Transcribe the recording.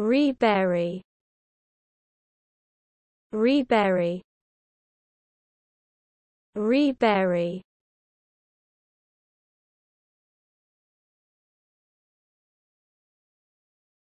Reberry Reberry Reberry